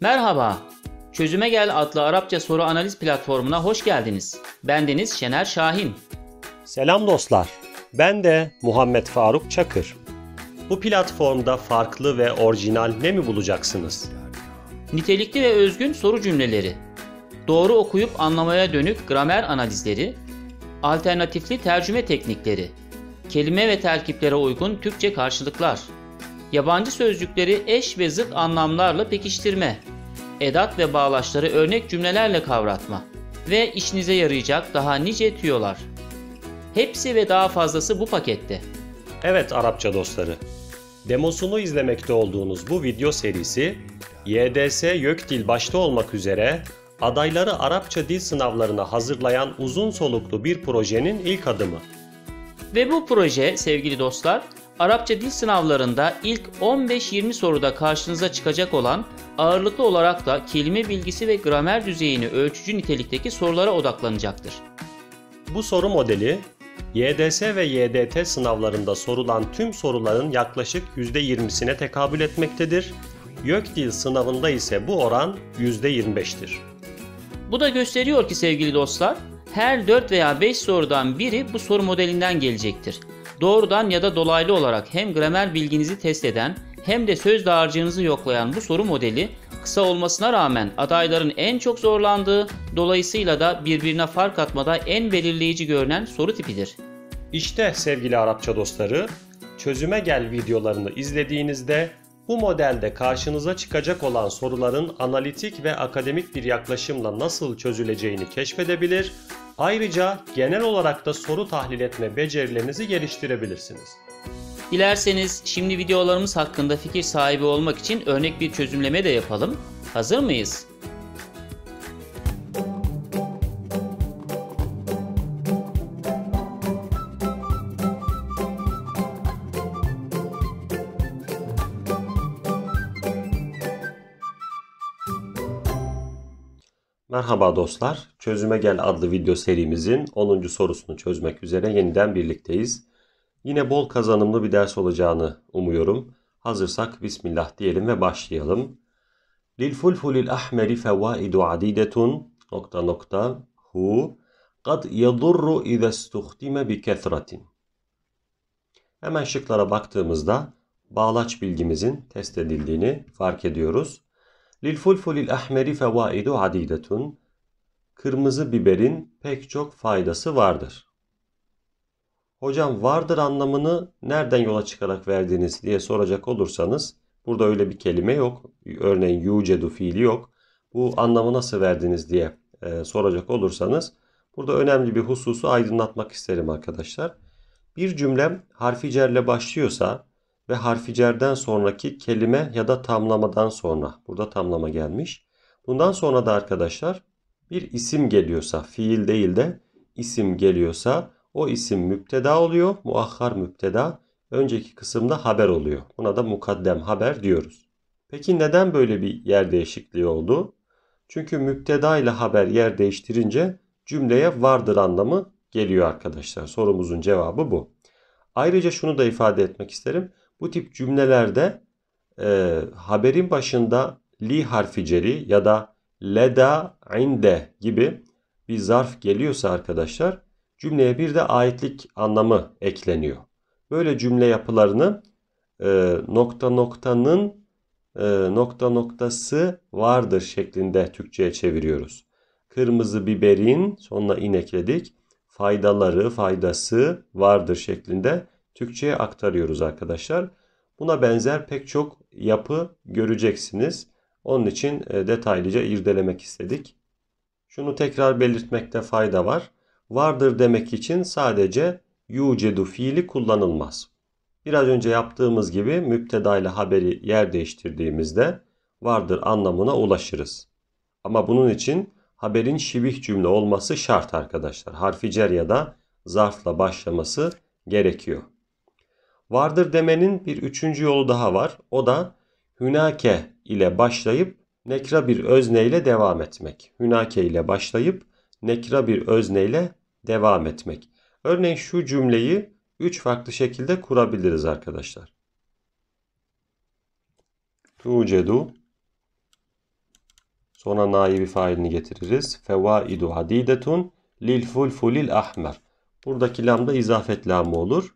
Merhaba. Çözüme Gel adlı Arapça soru analiz platformuna hoş geldiniz. Bendeniz Şener Şahin. Selam dostlar. Ben de Muhammed Faruk Çakır. Bu platformda farklı ve orijinal ne mi bulacaksınız? Nitelikli ve özgün soru cümleleri, doğru okuyup anlamaya dönük gramer analizleri, alternatifli tercüme teknikleri, kelime ve terkiplere uygun Türkçe karşılıklar, Yabancı sözcükleri eş ve zıt anlamlarla pekiştirme. Edat ve bağlaçları örnek cümlelerle kavratma. Ve işinize yarayacak daha nice tüyolar. Hepsi ve daha fazlası bu pakette. Evet Arapça dostları. Demosunu izlemekte olduğunuz bu video serisi YDS YÖKDİL başta olmak üzere adayları Arapça dil sınavlarına hazırlayan uzun soluklu bir projenin ilk adımı. Ve bu proje sevgili dostlar Arapça dil sınavlarında ilk 15-20 soruda karşınıza çıkacak olan ağırlıklı olarak da kelime bilgisi ve gramer düzeyini ölçücü nitelikteki sorulara odaklanacaktır. Bu soru modeli YDS ve YDT sınavlarında sorulan tüm soruların yaklaşık %20'sine tekabül etmektedir. YÖK dil sınavında ise bu oran %25'tir. Bu da gösteriyor ki sevgili dostlar, her 4 veya 5 sorudan biri bu soru modelinden gelecektir. Doğrudan ya da dolaylı olarak hem gramer bilginizi test eden hem de söz dağarcığınızı yoklayan bu soru modeli kısa olmasına rağmen adayların en çok zorlandığı, dolayısıyla da birbirine fark atmada en belirleyici görünen soru tipidir. İşte sevgili Arapça dostları, çözüme gel videolarını izlediğinizde bu modelde karşınıza çıkacak olan soruların analitik ve akademik bir yaklaşımla nasıl çözüleceğini keşfedebilir, ayrıca genel olarak da soru tahlil etme becerilerinizi geliştirebilirsiniz. Dilerseniz şimdi videolarımız hakkında fikir sahibi olmak için örnek bir çözümleme de yapalım. Hazır mıyız? Merhaba dostlar. Çözüme Gel adlı video serimizin 10. sorusunu çözmek üzere yeniden birlikteyiz. Yine bol kazanımlı bir ders olacağını umuyorum. Hazırsak bismillah diyelim ve başlayalım. Lil fulfulil ahmeri fevaidu adidetun nokta nokta hu kad yadurru ize stuhtime bi kethratin. Hemen şıklara baktığımızda bağlaç bilgimizin test edildiğini fark ediyoruz. Lilfulfulil ahmeri fevaidu adidetun. Kırmızı biberin pek çok faydası vardır. Hocam vardır anlamını nereden yola çıkarak verdiniz diye soracak olursanız burada öyle bir kelime yok. Örneğin yucedu fiili yok. Bu anlamı nasıl verdiniz diye e, soracak olursanız burada önemli bir hususu aydınlatmak isterim arkadaşlar. Bir cümle harfi cerle başlıyorsa ve harficerden sonraki kelime ya da tamlamadan sonra. Burada tamlama gelmiş. Bundan sonra da arkadaşlar bir isim geliyorsa fiil değil de isim geliyorsa o isim müpteda oluyor. Muahhar müpteda önceki kısımda haber oluyor. Buna da mukaddem haber diyoruz. Peki neden böyle bir yer değişikliği oldu? Çünkü müpteda ile haber yer değiştirince cümleye vardır anlamı geliyor arkadaşlar. Sorumuzun cevabı bu. Ayrıca şunu da ifade etmek isterim. Bu tip cümlelerde e, haberin başında li harfi ceri ya da leda inde gibi bir zarf geliyorsa arkadaşlar cümleye bir de aitlik anlamı ekleniyor. Böyle cümle yapılarını e, nokta noktanın e, nokta noktası vardır şeklinde Türkçe'ye çeviriyoruz. Kırmızı biberin sonuna inekledik Faydaları, faydası vardır şeklinde Türkçe'ye aktarıyoruz arkadaşlar. Buna benzer pek çok yapı göreceksiniz. Onun için e, detaylıca irdelemek istedik. Şunu tekrar belirtmekte fayda var. Vardır demek için sadece yucedu fiili kullanılmaz. Biraz önce yaptığımız gibi müpteda ile haberi yer değiştirdiğimizde vardır anlamına ulaşırız. Ama bunun için haberin şibih cümle olması şart arkadaşlar. Harfi cer ya da zarfla başlaması gerekiyor. Vardır demenin bir üçüncü yolu daha var. O da hünake ile başlayıp nekra bir özne ile devam etmek. Hünake ile başlayıp nekra bir özne ile devam etmek. Örneğin şu cümleyi üç farklı şekilde kurabiliriz arkadaşlar. Tucedu Sonra naibi failini getiririz. Fevaidu hadidetun lil fulfulil ahmer. Buradaki lam da izafet lamı olur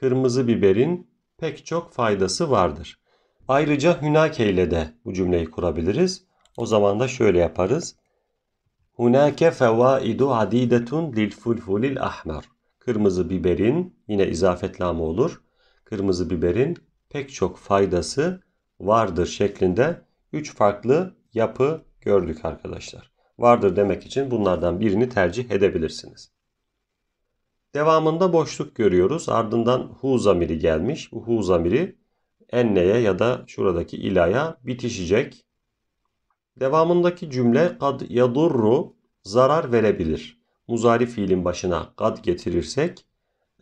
kırmızı biberin pek çok faydası vardır. Ayrıca hünake ile de bu cümleyi kurabiliriz. O zaman da şöyle yaparız. Hunake fevaidu adidetun lil fulfulil ahmer. Kırmızı biberin yine izafetlamı olur. Kırmızı biberin pek çok faydası vardır şeklinde 3 farklı yapı gördük arkadaşlar. Vardır demek için bunlardan birini tercih edebilirsiniz. Devamında boşluk görüyoruz. Ardından hu zamiri gelmiş. Bu hu zamiri enneye ya da şuradaki ilaya bitişecek. Devamındaki cümle kad yadurru zarar verebilir. Muzari fiilin başına kad getirirsek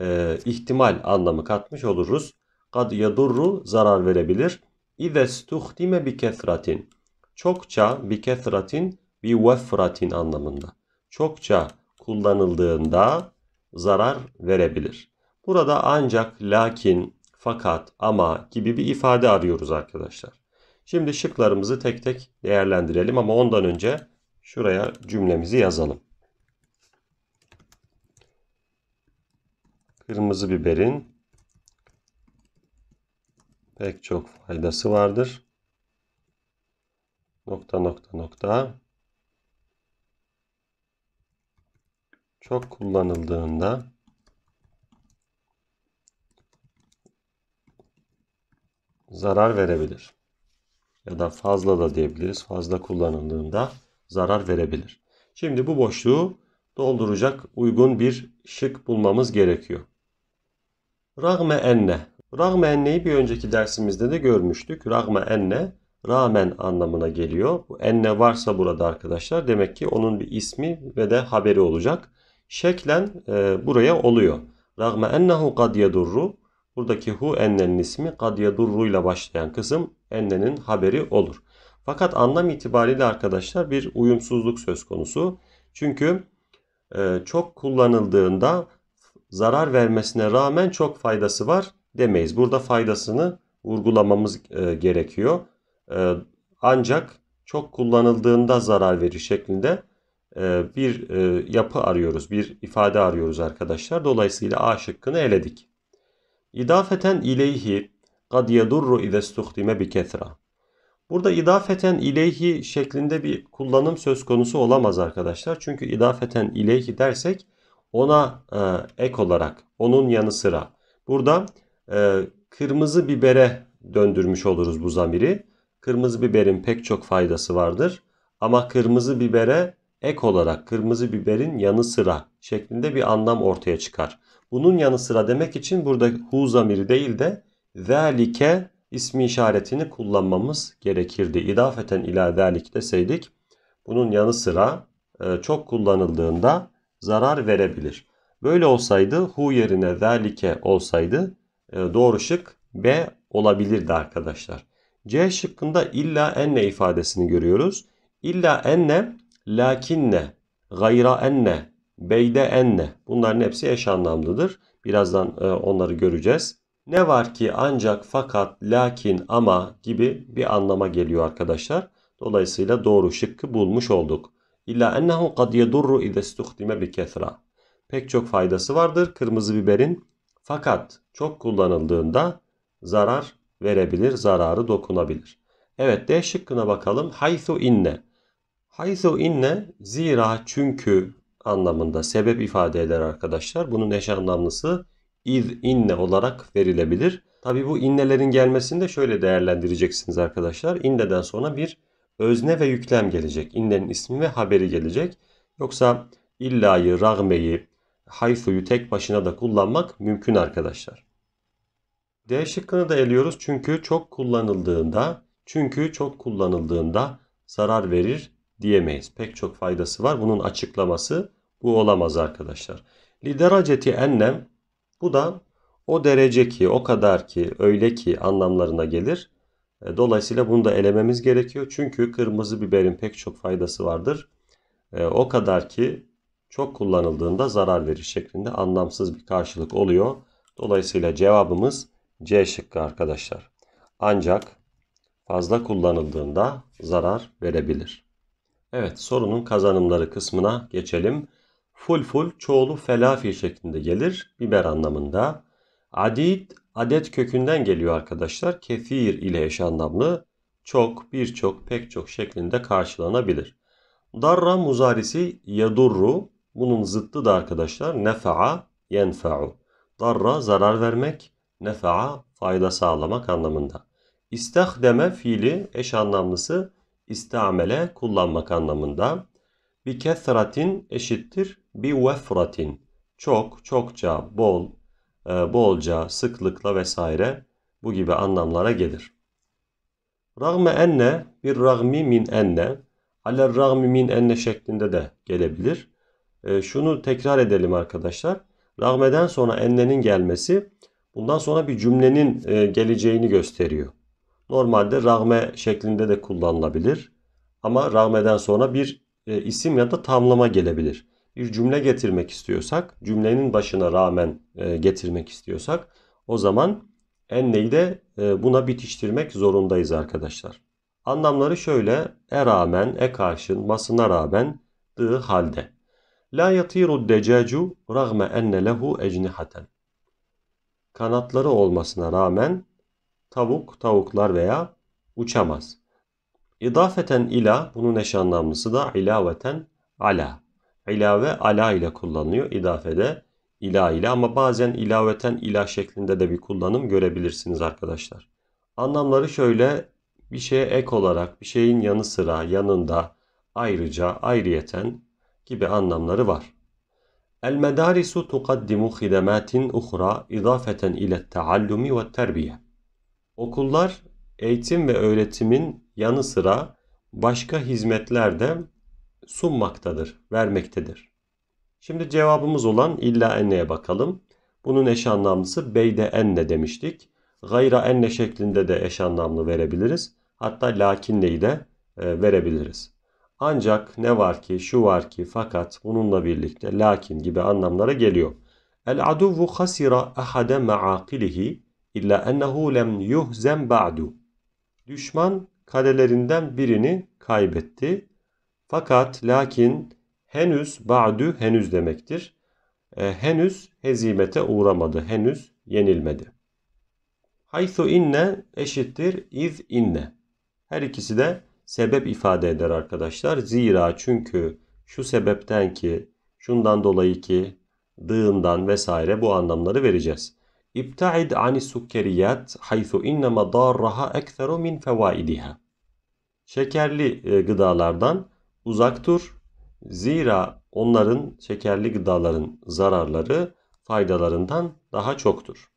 e, ihtimal anlamı katmış oluruz. Kad yadurru zarar verebilir. İze stuhtime bi kethratin. Çokça bi kethratin bi vefratin anlamında. Çokça kullanıldığında zarar verebilir. Burada ancak, lakin, fakat, ama gibi bir ifade arıyoruz arkadaşlar. Şimdi şıklarımızı tek tek değerlendirelim ama ondan önce şuraya cümlemizi yazalım. Kırmızı biberin pek çok faydası vardır. Nokta nokta nokta. çok kullanıldığında zarar verebilir. Ya da fazla da diyebiliriz. Fazla kullanıldığında zarar verebilir. Şimdi bu boşluğu dolduracak uygun bir şık bulmamız gerekiyor. Rağme enne. Rağme enne'yi bir önceki dersimizde de görmüştük. Rağme enne rağmen anlamına geliyor. Bu enne varsa burada arkadaşlar demek ki onun bir ismi ve de haberi olacak şeklen e, buraya oluyor. Rağme ennehu kad yedurru buradaki hu ennenin ismi kad yedurru ile başlayan kısım ennenin haberi olur. Fakat anlam itibariyle arkadaşlar bir uyumsuzluk söz konusu. Çünkü e, çok kullanıldığında zarar vermesine rağmen çok faydası var demeyiz. Burada faydasını vurgulamamız e, gerekiyor. E, ancak çok kullanıldığında zarar verir şeklinde e, bir e, yapı arıyoruz, bir ifade arıyoruz arkadaşlar. Dolayısıyla A şıkkını eledik. İdafeten ileyhi kad yedurru ize stuhtime bi kethra. Burada idafeten ileyhi şeklinde bir kullanım söz konusu olamaz arkadaşlar. Çünkü idafeten ileyhi dersek ona e, ek olarak, onun yanı sıra. Burada e, kırmızı bibere döndürmüş oluruz bu zamiri. Kırmızı biberin pek çok faydası vardır. Ama kırmızı bibere ek olarak kırmızı biberin yanı sıra şeklinde bir anlam ortaya çıkar. Bunun yanı sıra demek için burada hu zamiri değil de zelike ismi işaretini kullanmamız gerekirdi. İdafeten ila zelik deseydik bunun yanı sıra e, çok kullanıldığında zarar verebilir. Böyle olsaydı hu yerine zelike olsaydı e, doğru şık B olabilirdi arkadaşlar. C şıkkında illa enne ifadesini görüyoruz. İlla enne lakinne, gayra enne, beyde enne bunların hepsi eş anlamlıdır. Birazdan e, onları göreceğiz. Ne var ki ancak fakat lakin ama gibi bir anlama geliyor arkadaşlar. Dolayısıyla doğru şıkkı bulmuş olduk. İlla ennehu kad yedurru ize stuhdime bi kethra. Pek çok faydası vardır kırmızı biberin. Fakat çok kullanıldığında zarar verebilir, zararı dokunabilir. Evet D şıkkına bakalım. Haythu inne. Haysu inne zira çünkü anlamında sebep ifade eder arkadaşlar. Bunun eş anlamlısı iz inne olarak verilebilir. Tabi bu innelerin gelmesini de şöyle değerlendireceksiniz arkadaşlar. İnneden sonra bir özne ve yüklem gelecek. İnnenin ismi ve haberi gelecek. Yoksa illayı, rağmeyi, haysuyu tek başına da kullanmak mümkün arkadaşlar. D şıkkını da eliyoruz çünkü çok kullanıldığında, çünkü çok kullanıldığında zarar verir diyemeyiz. Pek çok faydası var. Bunun açıklaması bu olamaz arkadaşlar. Lideraceti ennem bu da o derece ki, o kadar ki, öyle ki anlamlarına gelir. E, dolayısıyla bunu da elememiz gerekiyor. Çünkü kırmızı biberin pek çok faydası vardır. E, o kadar ki çok kullanıldığında zarar verir şeklinde anlamsız bir karşılık oluyor. Dolayısıyla cevabımız C şıkkı arkadaşlar. Ancak fazla kullanıldığında zarar verebilir. Evet sorunun kazanımları kısmına geçelim. Full full çoğulu felafi şeklinde gelir. Biber anlamında. Adid adet kökünden geliyor arkadaşlar. Kefir ile eş anlamlı. Çok, birçok, pek çok şeklinde karşılanabilir. Darra muzarisi yadurru. Bunun zıttı da arkadaşlar nefa'a yenfa'u. Darra zarar vermek, nefa'a fayda sağlamak anlamında. İstahdeme fiili eş anlamlısı istamele kullanmak anlamında. bir kesratin eşittir bir vefratin. Çok, çokça, bol, e, bolca, sıklıkla vesaire bu gibi anlamlara gelir. Ragme enne bir ragmi min enne ala ragmi min enne şeklinde de gelebilir. E, şunu tekrar edelim arkadaşlar. Ragmeden sonra ennenin gelmesi bundan sonra bir cümlenin e, geleceğini gösteriyor. Normalde rahme şeklinde de kullanılabilir. Ama rahmeden sonra bir e, isim ya da tamlama gelebilir. Bir cümle getirmek istiyorsak, cümlenin başına rağmen e, getirmek istiyorsak o zaman enneyi de e, buna bitiştirmek zorundayız arkadaşlar. Anlamları şöyle. E rağmen, e karşın, masına rağmen, dığı halde. La yatiru decacu rağme enne lehu ecnihaten. Kanatları olmasına rağmen Tavuk, tavuklar veya uçamaz. İdafeten ila, bunun eş anlamlısı da ilaveten ala. İlave ala ile kullanılıyor. İdafede ila ile ama bazen ilaveten ila şeklinde de bir kullanım görebilirsiniz arkadaşlar. Anlamları şöyle bir şeye ek olarak, bir şeyin yanı sıra, yanında, ayrıca, ayrıyeten gibi anlamları var. El medarisu tukaddimu hidematin uhra idafeten ile taallumi ve terbiye. Okullar eğitim ve öğretimin yanı sıra başka hizmetler de sunmaktadır, vermektedir. Şimdi cevabımız olan illa enne'ye bakalım. Bunun eş anlamlısı beyde enne demiştik. Gayra enne şeklinde de eş anlamlı verebiliriz. Hatta lakinneyi de e, verebiliriz. Ancak ne var ki, şu var ki, fakat bununla birlikte lakin gibi anlamlara geliyor. El aduvu hasira ahade ma'akilihi İlla ennehu lem yuhzem ba'du. Düşman kalelerinden birini kaybetti. Fakat lakin henüz ba'du henüz demektir. E, henüz hezimete uğramadı. Henüz yenilmedi. Haythu inne eşittir iz inne. Her ikisi de sebep ifade eder arkadaşlar. Zira çünkü şu sebepten ki, şundan dolayı ki, dığından vesaire bu anlamları vereceğiz. İbta'id ani sukkeriyat haythu inne madarraha ekseru min fevaidiha. Şekerli e, gıdalardan uzak dur. Zira onların şekerli gıdaların zararları faydalarından daha çoktur.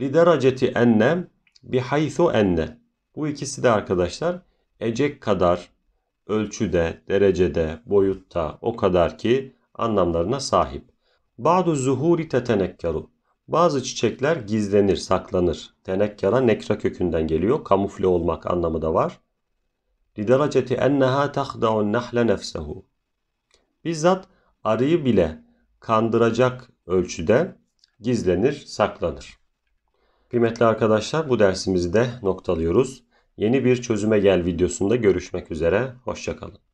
Lideraceti enne bihaythu enne. Bu ikisi de arkadaşlar ecek kadar ölçüde, derecede, boyutta o kadar ki anlamlarına sahip. Ba'du zuhuri tetenekkeru. Bazı çiçekler gizlenir, saklanır. Tenekkara nekra kökünden geliyor. Kamufle olmak anlamı da var. لِدَرَجَةِ اَنَّهَا تَخْدَعُ النَّحْلَ نَفْسَهُ Bizzat arıyı bile kandıracak ölçüde gizlenir, saklanır. Kıymetli arkadaşlar bu dersimizi de noktalıyoruz. Yeni bir çözüme gel videosunda görüşmek üzere. Hoşçakalın.